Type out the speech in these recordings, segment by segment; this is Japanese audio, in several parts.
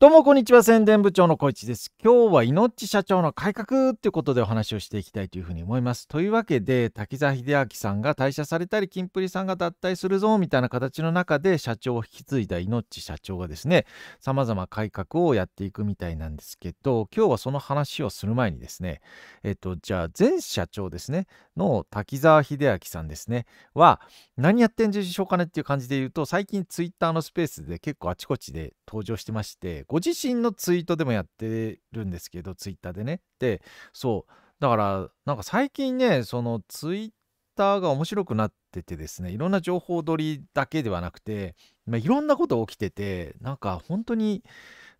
どうもこんにちは宣伝部長の小市です。今日はいのち社長の改革っていうことでお話をしていきたいというふうに思います。というわけで滝沢秀明さんが退社されたりキンプリさんが脱退するぞみたいな形の中で社長を引き継いだいのち社長がですね様々改革をやっていくみたいなんですけど今日はその話をする前にですねえっとじゃあ前社長ですねの滝沢秀明さんですねは何やってんでしょうかねっていう感じで言うと最近ツイッターのスペースで結構あちこちで登場してましてご自身のツイートでもやってるんですけど、ツイッターでね。で、そう。だから、なんか最近ね、そのツイッターが面白くなっててですね、いろんな情報取りだけではなくて、まあ、いろんなこと起きてて、なんか本当に、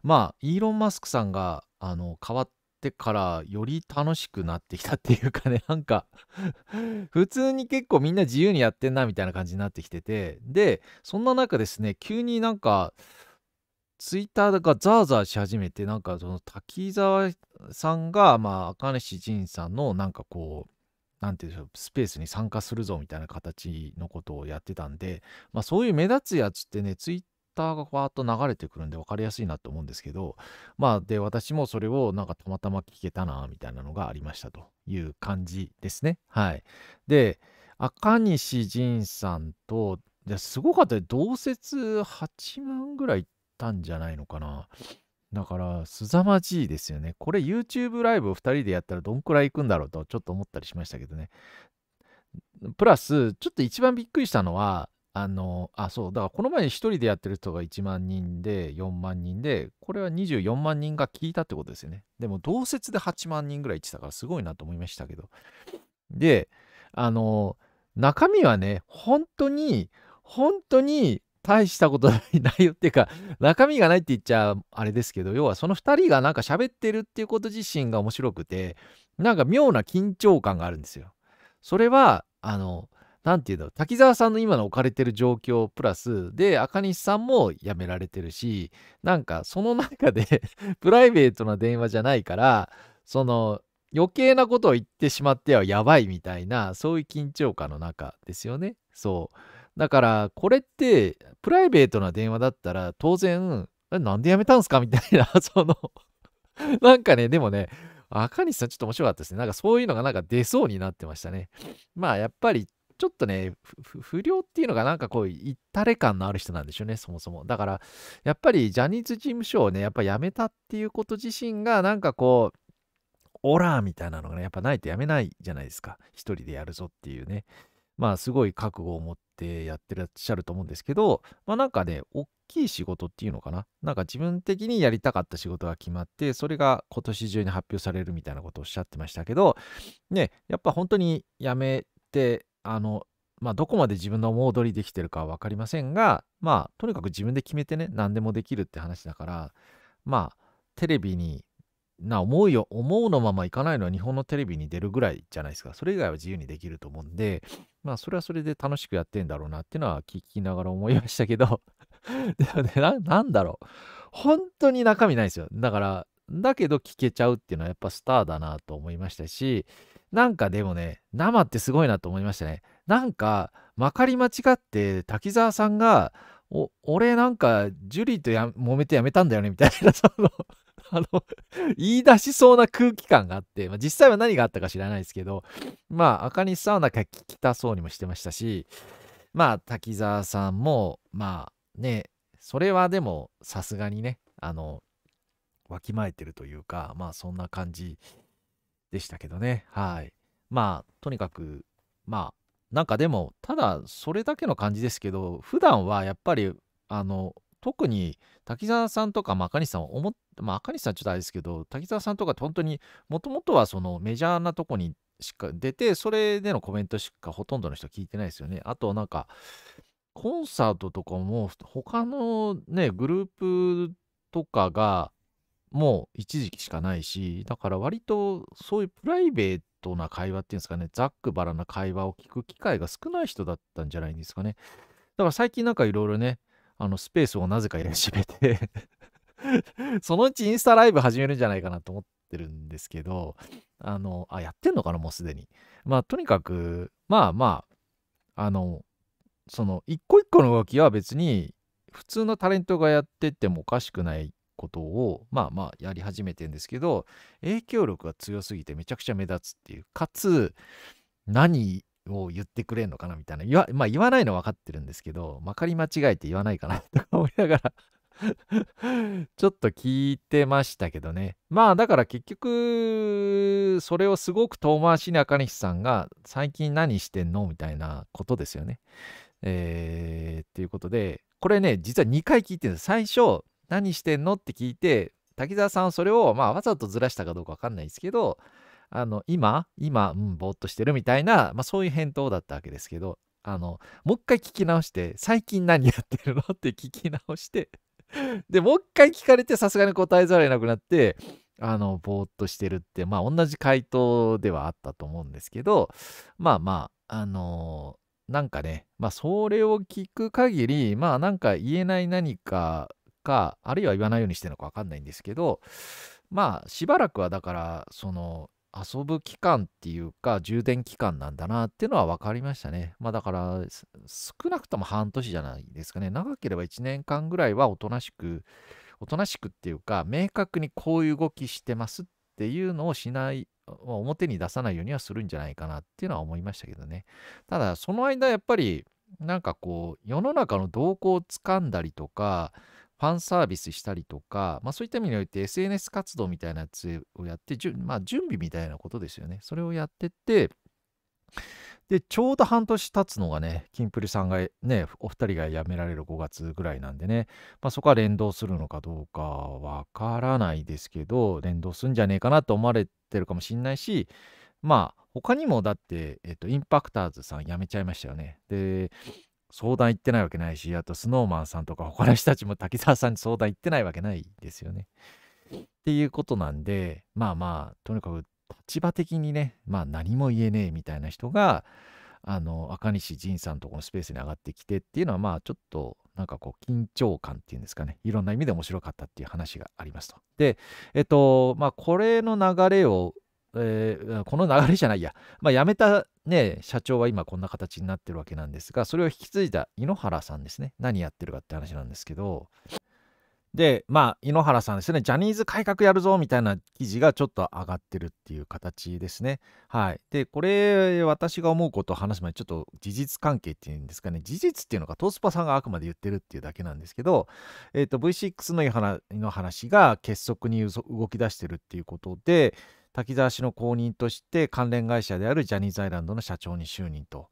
まあ、イーロン・マスクさんが、あの、変わって、てからより楽しくなってきたっていうかね なんか普通に結構みんな自由にやってんなみたいな感じになってきててでそんな中ですね急になんかツイッターがザーザーし始めてなんかその滝沢さんがまあ赤西仁さんのなんかこうなんていうでしょうスペースに参加するぞみたいな形のことをやってたんで、まあ、そういう目立つやつってねツイッターがわーっと流れてくるんで分かりやすいなと思うんですけどまあで私もそれをなんかたまたま聞けたなみたいなのがありましたという感じですねはいで赤西仁さんとすごかったで同説8万ぐらいたんじゃないのかな。だから、凄まじいですよね。これ YouTube ライブを2人でやったらどんくらい行くんだろうとちょっと思ったりしましたけどね。プラス、ちょっと一番びっくりしたのは、あの、あ、そう、だからこの前1人でやってる人が1万人で4万人で、これは24万人が聞いたってことですよね。でも同説で8万人ぐらい言ってたからすごいなと思いましたけど。で、あの、中身はね、本当に、本当に大したことない内容っていうか 中身がないって言っちゃあれですけど要はその2人がなんか喋ってるっていうこと自身が面白くてなんか妙な緊張感があるんですよ。それはあの何て言うの滝沢さんの今の置かれてる状況プラスで赤西さんも辞められてるしなんかその中で プライベートな電話じゃないからその余計なことを言ってしまってはやばいみたいなそういう緊張感の中ですよね。そうだから、これって、プライベートな電話だったら、当然、なんでやめたんすかみたいな、そのなんかね、でもね、赤西さんちょっと面白かったですね。なんかそういうのがなんか出そうになってましたね。まあやっぱりちょっとね、不良っていうのがなんかこう、いったれ感のある人なんでしょうね、そもそも。だから、やっぱりジャニーズ事務所をね、やっぱ辞めたっていうこと自身が、なんかこう、オラーみたいなのがね、やっぱないと辞めないじゃないですか。一人でやるぞっていうね。まあ、すごい覚悟を持ってってやってらっしゃると思うんですけど、まあなんかね、大きい仕事っていうのかな。なんか自分的にやりたかった仕事が決まって、それが今年中に発表されるみたいなことをおっしゃってましたけど、ね、やっぱ本当にやめて、あの、まあ、どこまで自分の思う通りできてるかは分かりませんが、まあ、とにかく自分で決めてね、何でもできるって話だから、まあ、テレビにな思うよ思うのままいかないのは日本のテレビに出るぐらいじゃないですかそれ以外は自由にできると思うんでまあそれはそれで楽しくやってんだろうなっていうのは聞きながら思いましたけど でもねななんだろう本当に中身ないですよだからだけど聞けちゃうっていうのはやっぱスターだなと思いましたしなんかでもね生ってすごいなと思いましたねなんかまかり間違って滝沢さんが俺なんかジュリーとや揉めてやめたんだよねみたいなその あの、言い出しそうな空気感があって、まあ、実際は何があったか知らないですけど、まあ、赤西さんはなんか聞きたそうにもしてましたし、まあ、滝沢さんも、まあね、それはでも、さすがにね、あの、わきまえてるというか、まあ、そんな感じでしたけどね。はい。まあ、とにかく、まあ、なんかでも、ただ、それだけの感じですけど、普段はやっぱり、あの、特に滝沢さんとか、ま赤西さんは思っ、まあ、赤西さんちょっとあれですけど滝沢さんとか本当にもともとはそのメジャーなとこにしか出てそれでのコメントしかほとんどの人聞いてないですよね。あとなんかコンサートとかも他のねグループとかがもう一時期しかないしだから割とそういうプライベートな会話っていうんですかねざっくばらな会話を聞く機会が少ない人だったんじゃないんですかね。だから最近なんかいろいろねあの、スペースをなぜか入れ始めて そのうちインスタライブ始めるんじゃないかなと思ってるんですけど、あの、あ、やってんのかな、もうすでに。まあ、とにかく、まあまあ、あの、その、一個一個の動きは別に、普通のタレントがやっててもおかしくないことを、まあまあ、やり始めてんですけど、影響力が強すぎてめちゃくちゃ目立つっていう、かつ、何を言ってくれんのかなみたいな。言わ、まあ言わないの分かってるんですけど、まかり間違えて言わないかなとか思いながら ちょっと聞いてましたけどね。まあだから結局、それをすごく遠回しに赤西さんが最近何してんのみたいなことですよね。えー、っていうことで、これね、実は2回聞いてる最初、何してんのって聞いて、滝沢さんそれを、まあ、わざとずらしたかどうかわかんないですけど、あの今今、うん、ぼーっとしてるみたいな、まあ、そういう返答だったわけですけどあのもう一回聞き直して最近何やってるのって聞き直して でもう一回聞かれてさすがに答えざらえなくなってあのぼーっとしてるってまあ同じ回答ではあったと思うんですけどまあまああのー、なんかねまあそれを聞く限りまあなんか言えない何かかあるいは言わないようにしてるのか分かんないんですけどまあしばらくはだからその遊ぶ期間っていうか充電期間なんだなっていうのは分かりましたね。まあだから少なくとも半年じゃないですかね。長ければ1年間ぐらいはおとなしく、おとなしくっていうか明確にこういう動きしてますっていうのをしない、表に出さないようにはするんじゃないかなっていうのは思いましたけどね。ただその間やっぱりなんかこう世の中の動向をつかんだりとか、ファンサービスしたりとか、まあ、そういった意味において SNS 活動みたいなやつをやって、まあ、準備みたいなことですよね。それをやってって、で、ちょうど半年経つのがね、キンプリさんがね、お二人が辞められる5月ぐらいなんでね、まあ、そこは連動するのかどうかわからないですけど、連動すんじゃねえかなと思われてるかもしれないし、まあ、他にもだって、えっと、インパクターズさん辞めちゃいましたよね。で、相談行ってないわけないし、あとスノーマンさんとか他の人たちも滝沢さんに相談行ってないわけないですよね。っていうことなんで、まあまあ、とにかく立場的にね、まあ何も言えねえみたいな人が、あの、赤西仁さんとこのスペースに上がってきてっていうのは、まあちょっと、なんかこう緊張感っていうんですかね、いろんな意味で面白かったっていう話がありますと。で、えっと、まあこれの流れを、えー、この流れじゃないや、まあやめたね、社長は今こんな形になってるわけなんですが、それを引き継いだ井ノ原さんですね。何やってるかって話なんですけど、で、まあ、井ノ原さんですね、ジャニーズ改革やるぞみたいな記事がちょっと上がってるっていう形ですね。はい。で、これ、私が思うことを話す前に、ちょっと事実関係っていうんですかね、事実っていうのがトースパさんがあくまで言ってるっていうだけなんですけど、えっ、ー、と、V6 の井ノ原氏が結束に動き出してるっていうことで、滝沢氏の後任として関連会社であるジャニーズアイランドの社長に就任と。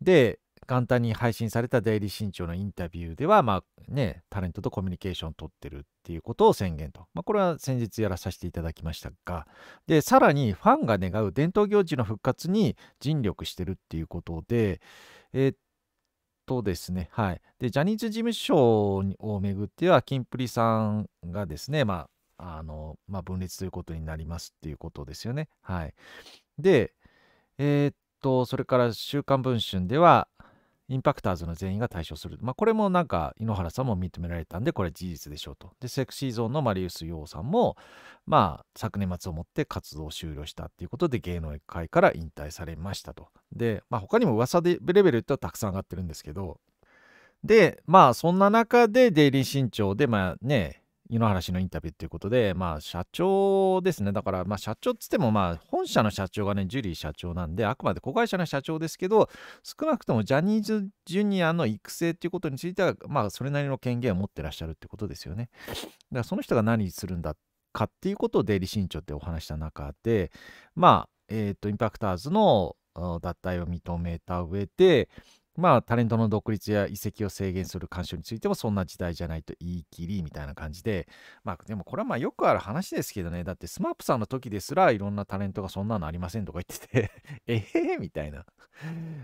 で、簡単に配信されたデイリー新潮のインタビューでは、まあね、タレントとコミュニケーションを取ってるっていうことを宣言と。まあ、これは先日やらさせていただきましたが、で、さらにファンが願う伝統行事の復活に尽力してるっていうことで、えー、っとですね、はい。で、ジャニーズ事務所をめぐっては、キンプリさんがですね、まあ、あの、まあ、分裂ということになりますっていうことですよね。はい。で、えー、っと、それから「週刊文春」ではインパクターズの全員が対象する。まあ、これもなんか、井ノ原さんも認められたんで、これ事実でしょうと。で、セクシーゾーンのマリウス・ヨウさんも、まあ、昨年末をもって活動を終了したっていうことで、芸能界から引退されましたと。で、まあ、他にも噂でレベルってはたくさん上がってるんですけど、で、まあ、そんな中で、デイリー新潮で、まあね、井ノ原氏のインタビューということで、まあ、社長ですね。だから、まあ、社長っつっても、まあ、本社の社長がね、ジュリー社長なんで、あくまで子会社の社長ですけど、少なくともジャニーズジュニアの育成っていうことについては、まあ、それなりの権限を持ってらっしゃるってことですよね。だから、その人が何するんだかっていうことを、デイリー新ってお話した中で、まあ、えっ、ー、と、インパクターズの脱退を認めた上で、まあ、タレントの独立や移籍を制限する干渉についてもそんな時代じゃないと言い切りみたいな感じで、まあ、でもこれはまあよくある話ですけどね、だって SMAP さんの時ですらいろんなタレントがそんなのありませんとか言ってて ええみたいな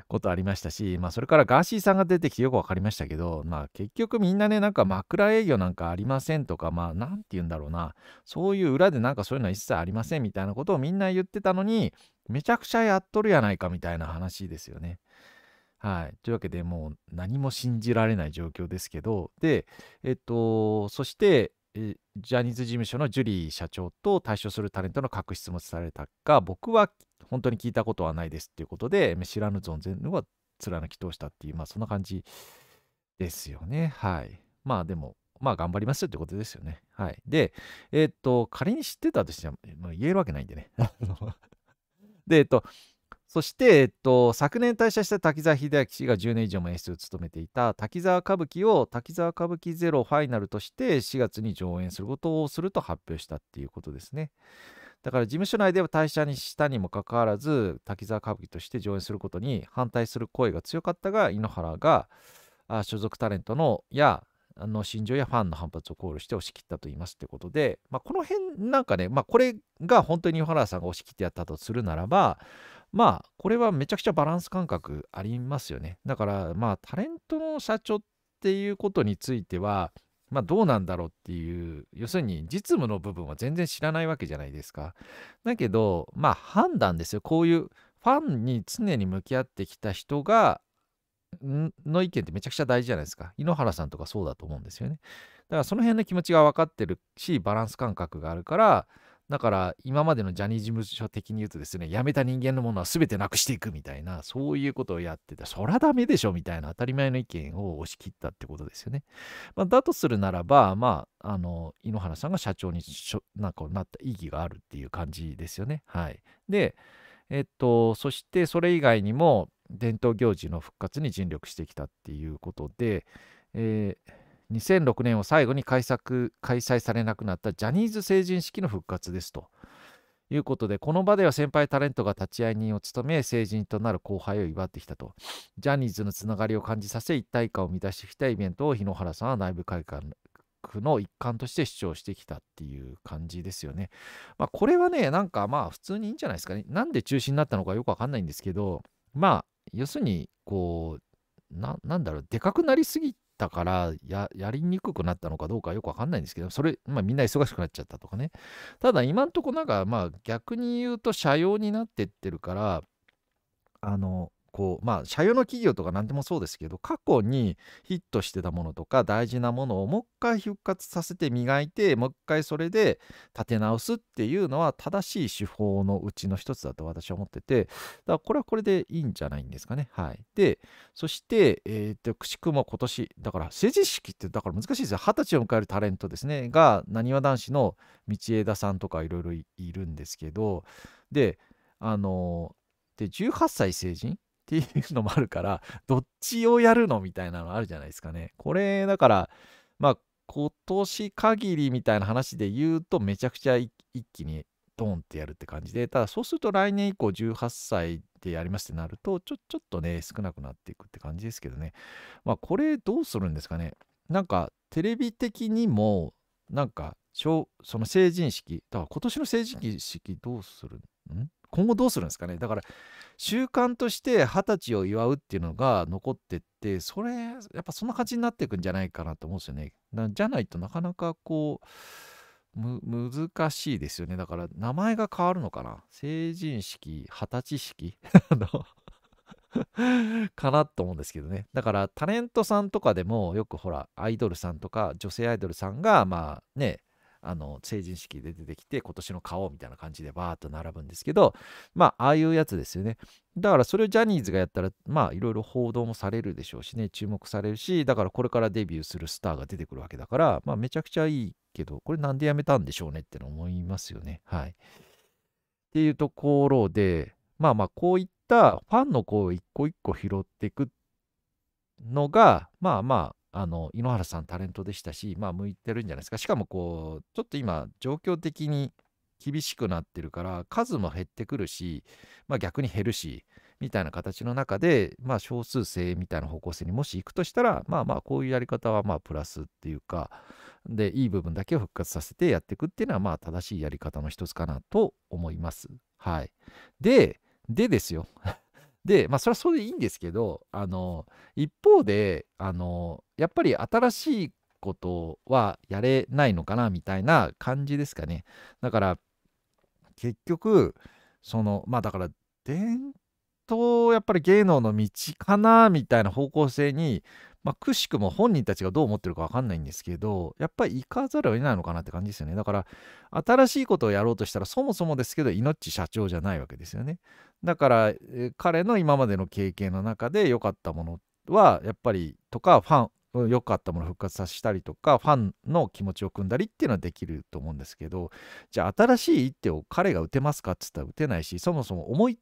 ことありましたし、まあそれからガーシーさんが出てきてよく分かりましたけど、まあ結局みんなね、なんか枕営業なんかありませんとか、まあ何て言うんだろうな、そういう裏でなんかそういうのは一切ありませんみたいなことをみんな言ってたのに、めちゃくちゃやっとるやないかみたいな話ですよね。はい。というわけでもう何も信じられない状況ですけど、で、えっと、そして、えジャニーズ事務所のジュリー社長と対処するタレントの確執もされたが、僕は本当に聞いたことはないですっていうことで、知らぬ存ぜぬは貫き通したっていう、まあそんな感じですよね。はい。まあでも、まあ頑張りますってことですよね。はい。で、えっと、仮に知ってたとしても言えるわけないんでね。で、えっと、そして、えっと、昨年退社した滝沢秀明氏が10年以上も演出を務めていた滝沢歌舞伎を滝沢歌舞伎ゼロファイナルとして4月に上演することをすると発表したっていうことですね。だから事務所内では退社にしたにもかかわらず滝沢歌舞伎として上演することに反対する声が強かったが井ノ原が所属タレントのやあの心情やファンの反発を考慮して押し切ったと言いますってことで、まあ、この辺なんかね、まあ、これが本当に井原さんが押し切ってやったとするならばまあこれはめちゃくちゃバランス感覚ありますよねだからまあタレントの社長っていうことについてはまあどうなんだろうっていう要するに実務の部分は全然知らないわけじゃないですかだけどまあ判断ですよこういうファンに常に向き合ってきた人がの意見ってめちゃくちゃ大事じゃないですか。井ノ原さんとかそうだと思うんですよね。だからその辺の気持ちが分かってるし、バランス感覚があるから、だから今までのジャニーズ事務所的に言うとですね、辞めた人間のものは全てなくしていくみたいな、そういうことをやってて、そらダメでしょみたいな当たり前の意見を押し切ったってことですよね。まあ、だとするならば、まあ、あの、井ノ原さんが社長になんかなった意義があるっていう感じですよね。はい。で、えっと、そしてそれ以外にも、伝統行事の復活に尽力してきたっていうことで、えー、2006年を最後に開催開催されなくなったジャニーズ成人式の復活ですということでこの場では先輩タレントが立ち会い人を務め成人となる後輩を祝ってきたとジャニーズのつながりを感じさせ一体感を生み出してきたイベントを日野原さんは内部改革の一環として主張してきたっていう感じですよね。まあ、これはねなんかまあ普通にいいんじゃないですかね。なんで中止になったのかよくわかんないんですけどまあ要するにこうななんだろうでかくなりすぎたからやりにくくなったのかどうかよくわかんないんですけどそれ、まあ、みんな忙しくなっちゃったとかねただ今んとこなんかまあ逆に言うと車用になってってるからあのこうまあ社用の企業とか何でもそうですけど過去にヒットしてたものとか大事なものをもう一回復活させて磨いてもう一回それで立て直すっていうのは正しい手法のうちの一つだと私は思っててだからこれはこれでいいんじゃないんですかねはいでそしてえっ、とくしくも今年だから成人式ってだから難しいですよ二十歳を迎えるタレントですねがなにわ男子の道枝さんとかいろいろいるんですけどであので18歳成人っていうのもあるから、どっちをやるのみたいなのあるじゃないですかね。これ、だから、まあ、今年限りみたいな話で言うと、めちゃくちゃ一気にドンってやるって感じで、ただそうすると来年以降18歳でやりますってなると、ちょ、ちょっとね、少なくなっていくって感じですけどね。まあ、これどうするんですかね。なんか、テレビ的にも、なんか、その成人式、だから今年の成人式どうするん今後どうするんですかねだから習慣として二十歳を祝うっていうのが残ってってそれやっぱそんな感じになっていくんじゃないかなと思うんですよね。じゃないとなかなかこう難しいですよね。だから名前が変わるのかな成人式、二十歳式 かなと思うんですけどね。だからタレントさんとかでもよくほらアイドルさんとか女性アイドルさんがまあねあの成人式で出てきて今年の顔みたいな感じでバーッと並ぶんですけどまあああいうやつですよねだからそれをジャニーズがやったらまあいろいろ報道もされるでしょうしね注目されるしだからこれからデビューするスターが出てくるわけだからまあめちゃくちゃいいけどこれなんでやめたんでしょうねっての思いますよねはいっていうところでまあまあこういったファンの声を一個一個拾っていくのがまあまああの井ノ原さんタレントでしたし、まあ、向いてるんじゃないですかしかもこうちょっと今状況的に厳しくなってるから数も減ってくるし、まあ、逆に減るしみたいな形の中で、まあ、少数制みたいな方向性にもし行くとしたらまあまあこういうやり方はまあプラスっていうかでいい部分だけを復活させてやっていくっていうのはまあ正しいやり方の一つかなと思います。はい、ででですよで、まあ、それはそれでいいんですけど、あの、一方で、あの、やっぱり新しいことはやれないのかな、みたいな感じですかね。だから、結局、その、まあだから、伝統、やっぱり芸能の道かな、みたいな方向性に、まあ、くしくも本人たちがどう思ってるか分かんないんですけど、やっぱり行かざるを得ないのかなって感じですよね。だから、新しいことをやろうとしたら、そもそもですけど、命社長じゃないわけですよね。だから、彼の今までの経験の中で良かったものは、やっぱり、とか、ファン、良かったものを復活させたりとか、ファンの気持ちを組んだりっていうのはできると思うんですけど、じゃあ、新しい一手を彼が打てますかっつったら打てないし、そもそも思い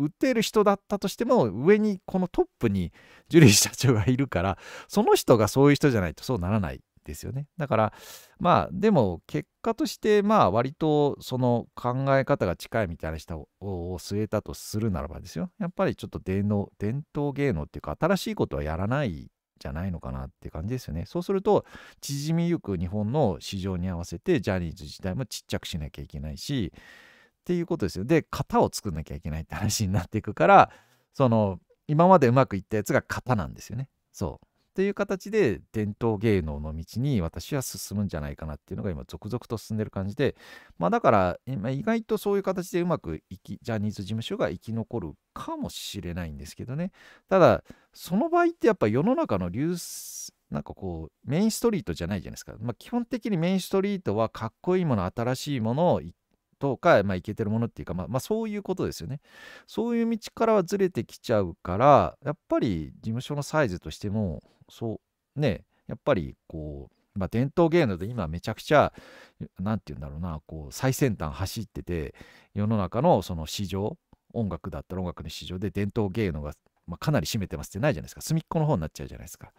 売っている人だったとしても上にこのトップにジュリー社長がいるからその人がそういう人じゃないとそうならないですよね。だからまあでも結果としてまあ割とその考え方が近いみたいな人を据えたとするならばですよやっぱりちょっと伝統伝統芸能っていうか新しいことはやらないじゃないのかなって感じですよね。そうすると縮みゆく日本の市場に合わせてジャニーズ自体もちっちゃくしなきゃいけないしっていうことですよ。で型を作んなきゃいけないって話になっていくからその今までうまくいったやつが型なんですよね。そうっていう形で伝統芸能の道に私は進むんじゃないかなっていうのが今続々と進んでる感じでまあだから今意外とそういう形でうまくいきジャニーズ事務所が生き残るかもしれないんですけどねただその場合ってやっぱ世の中の流なんかこうメインストリートじゃないじゃないですか、まあ、基本的にメインストリートはかっこいいもの新しいものを一とか、まあ、いけてるものっていうか、まあ、まあ、そういうことですよね。そういう道からはずれてきちゃうから、やっぱり事務所のサイズとしても、そう、ね、やっぱりこう、まあ、伝統芸能で今めちゃくちゃ、何て言うんだろうな、こう、最先端走ってて、世の中のその市場、音楽だったら音楽の市場で伝統芸能が、まあ、かなり占めてますってないじゃないですか。隅っこの方になっちゃうじゃないですか。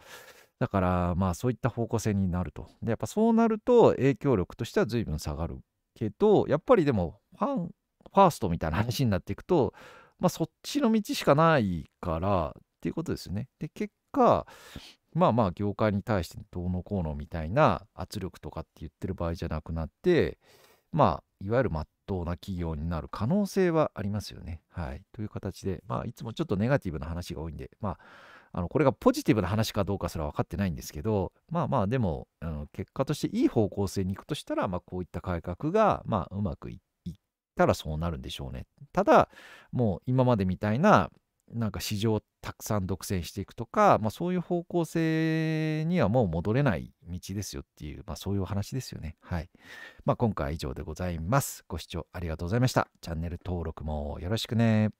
だからまあそういった方向性になると。でやっぱそうなると影響力としては随分下がるけどやっぱりでもファンファーストみたいな話になっていくと、まあ、そっちの道しかないからっていうことですよね。で結果まあまあ業界に対してどうのこうのみたいな圧力とかって言ってる場合じゃなくなってまあいわゆるまっとうな企業になる可能性はありますよね。はい。という形で、まあ、いつもちょっとネガティブな話が多いんで、まあ、あのこれがポジティブな話かどうかすら分かってないんですけどまあまあでもあの結果としていい方向性に行くとしたら、まあ、こういった改革が、まあ、うまくいったらそうなるんでしょうね。ただもう今までみたいななんか市場をたくさん独占していくとか、まあ、そういう方向性にはもう戻れない道ですよっていう、まあ、そういうお話ですよね。はい。まあ、今回は以上でございます。ご視聴ありがとうございました。チャンネル登録もよろしくね。